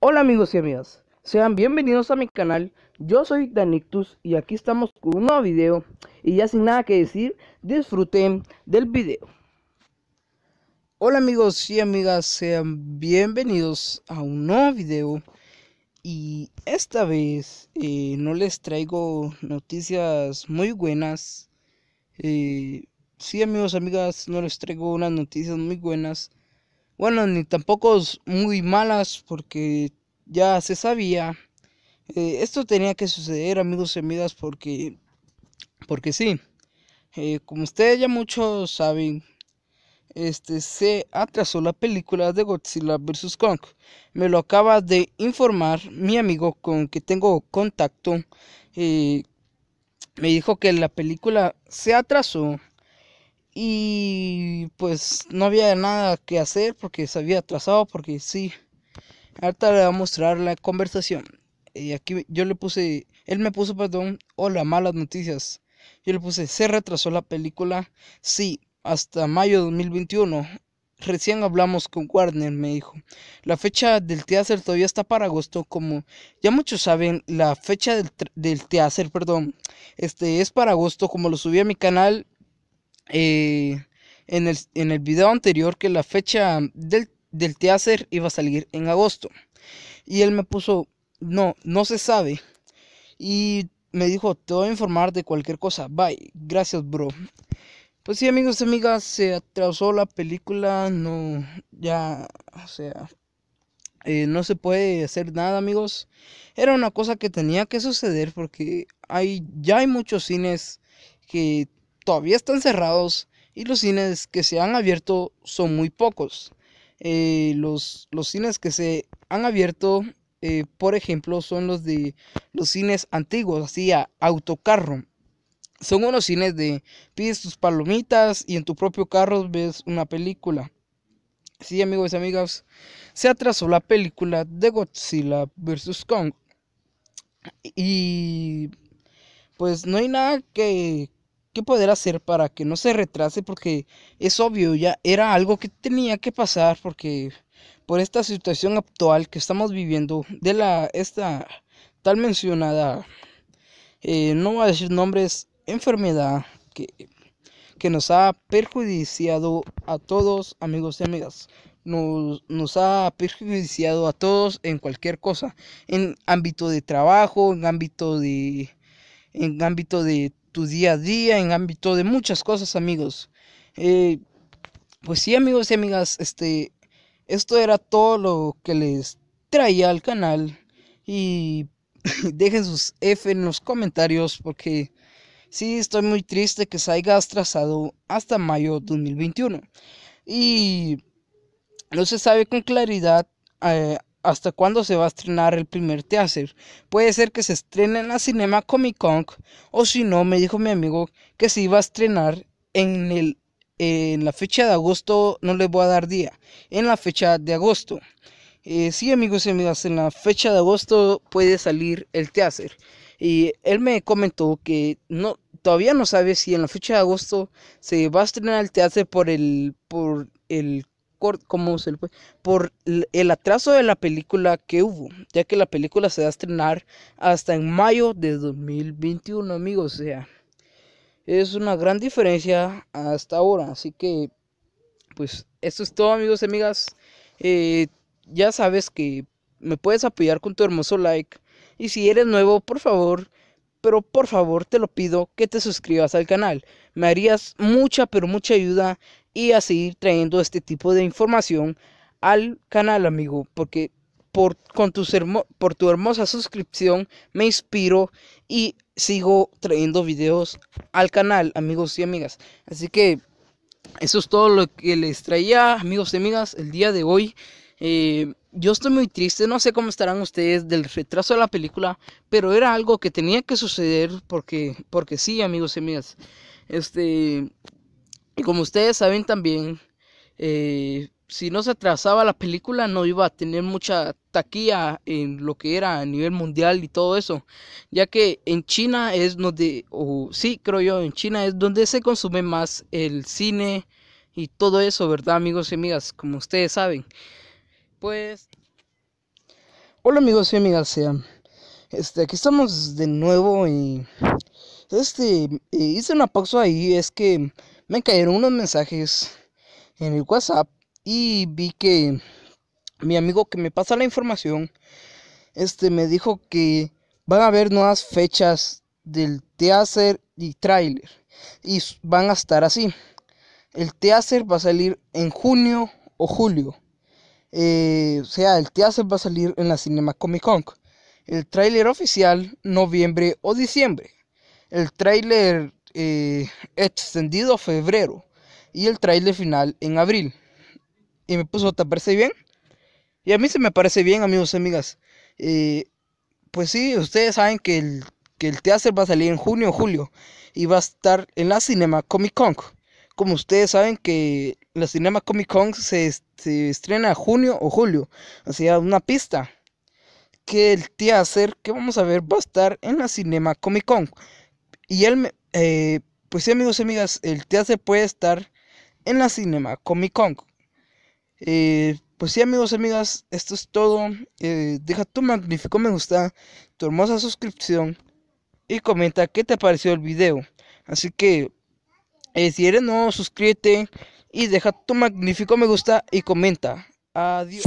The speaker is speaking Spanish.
Hola amigos y amigas, sean bienvenidos a mi canal, yo soy Danictus y aquí estamos con un nuevo video y ya sin nada que decir, disfruten del video. Hola amigos y amigas, sean bienvenidos a un nuevo video y esta vez eh, no les traigo noticias muy buenas. Eh, sí amigos, amigas, no les traigo unas noticias muy buenas bueno, ni tampoco muy malas porque ya se sabía. Eh, esto tenía que suceder, amigos y amigas, porque, porque sí. Eh, como ustedes ya muchos saben, este, se atrasó la película de Godzilla vs. Kong. Me lo acaba de informar mi amigo con que tengo contacto. Eh, me dijo que la película se atrasó y pues no había nada que hacer porque se había atrasado, porque sí. Ahorita le voy a mostrar la conversación. Y aquí yo le puse, él me puso, perdón, hola, malas noticias. Yo le puse, se retrasó la película. Sí, hasta mayo de 2021. Recién hablamos con Warner, me dijo. La fecha del teaser todavía está para agosto, como ya muchos saben, la fecha del, del teaser, perdón, este es para agosto, como lo subí a mi canal, eh, en, el, video anterior que la fecha del, teaser iba a salir en agosto. Y él me puso, no, no se sabe. Y me dijo, te voy a informar de cualquier cosa. Bye, gracias, bro. Pues sí, amigos y amigas, se atrasó la película, no, ya, o sea, eh, no se puede hacer nada, amigos. Era una cosa que tenía que suceder porque hay, ya hay muchos cines que todavía están cerrados y los cines que se han abierto son muy pocos. Eh, los, los, cines que se han abierto, eh, por ejemplo, son los de los cines antiguos, así a autocarro. Son unos cines de pides tus palomitas y en tu propio carro ves una película. Sí, amigos y amigas, se atrasó la película de Godzilla vs. Kong. Y pues no hay nada que, qué poder hacer para que no se retrase porque es obvio, ya era algo que tenía que pasar porque por esta situación actual que estamos viviendo de la esta tal mencionada eh, no voy a decir nombres enfermedad que, que nos ha perjudiciado a todos amigos y amigas nos, nos, ha perjudiciado a todos en cualquier cosa, en ámbito de trabajo, en ámbito de en ámbito de tu día a día en ámbito de muchas cosas, amigos. Eh, pues sí, amigos y amigas, este, esto era todo lo que les traía al canal. Y dejen sus F en los comentarios porque sí, estoy muy triste que se haya atrasado hasta mayo 2021. Y no se sabe con claridad eh, hasta cuándo se va a estrenar el primer teaser. Puede ser que se estrene en la Cinema Comic Con o si no, me dijo mi amigo que se iba a estrenar en, el, en la fecha de agosto, no le voy a dar día, en la fecha de agosto. Eh, sí, amigos y amigas, en la fecha de agosto puede salir el teaser. Y él me comentó que no, todavía no sabe si en la fecha de agosto se va a estrenar el teaser por el, por el como se le por el atraso de la película que hubo, ya que la película se va a estrenar hasta en mayo de 2021, amigos, o sea, es una gran diferencia hasta ahora, así que pues esto es todo, amigos y amigas. Eh, ya sabes que me puedes apoyar con tu hermoso like y si eres nuevo, por favor, pero por favor te lo pido que te suscribas al canal. Me harías mucha, pero mucha ayuda y seguir trayendo este tipo de información al canal, amigo, porque por, con tu por tu hermosa suscripción me inspiro y sigo trayendo videos al canal, amigos y amigas. Así que eso es todo lo que les traía, amigos y amigas, el día de hoy. Eh, yo estoy muy triste, no sé cómo estarán ustedes del retraso de la película, pero era algo que tenía que suceder porque, porque sí, amigos y amigas. Este, y como ustedes saben también, eh, si no se atrasaba la película no iba a tener mucha taquilla en lo que era a nivel mundial y todo eso, ya que en China es donde, o sí creo yo, en China es donde se consume más el cine y todo eso, ¿verdad amigos y amigas? Como ustedes saben. Pues... Hola amigos y amigas, sean. Este, aquí estamos de nuevo y... Este, hice una pausa ahí, es que me cayeron unos mensajes en el WhatsApp y vi que mi amigo que me pasa la información, este me dijo que van a haber nuevas fechas del teaser y trailer y van a estar así. El teaser va a salir en junio o julio. Eh, o sea, el teaser va a salir en la Cinema Comic Con. El tráiler oficial, noviembre o diciembre. El tráiler eh, extendido a febrero y el trailer final en abril. Y me puso, ¿te parece bien? Y a mí se me parece bien, amigos y amigas. Eh, pues sí, ustedes saben que el, que el teaser va a salir en junio o julio y va a estar en la Cinema Comic Con. Como ustedes saben que la Cinema Comic Con se, estrena estrena junio o julio. O sea, una pista que el teaser que vamos a ver va a estar en la Cinema Comic Con. Y él, eh, pues sí amigos y amigas, el teatro puede estar en la cinema Comic Con. Eh, pues sí amigos y amigas, esto es todo. Eh, deja tu magnífico me gusta, tu hermosa suscripción y comenta qué te pareció el video. Así que si eres nuevo, suscríbete y deja tu magnífico me gusta y comenta. Adiós.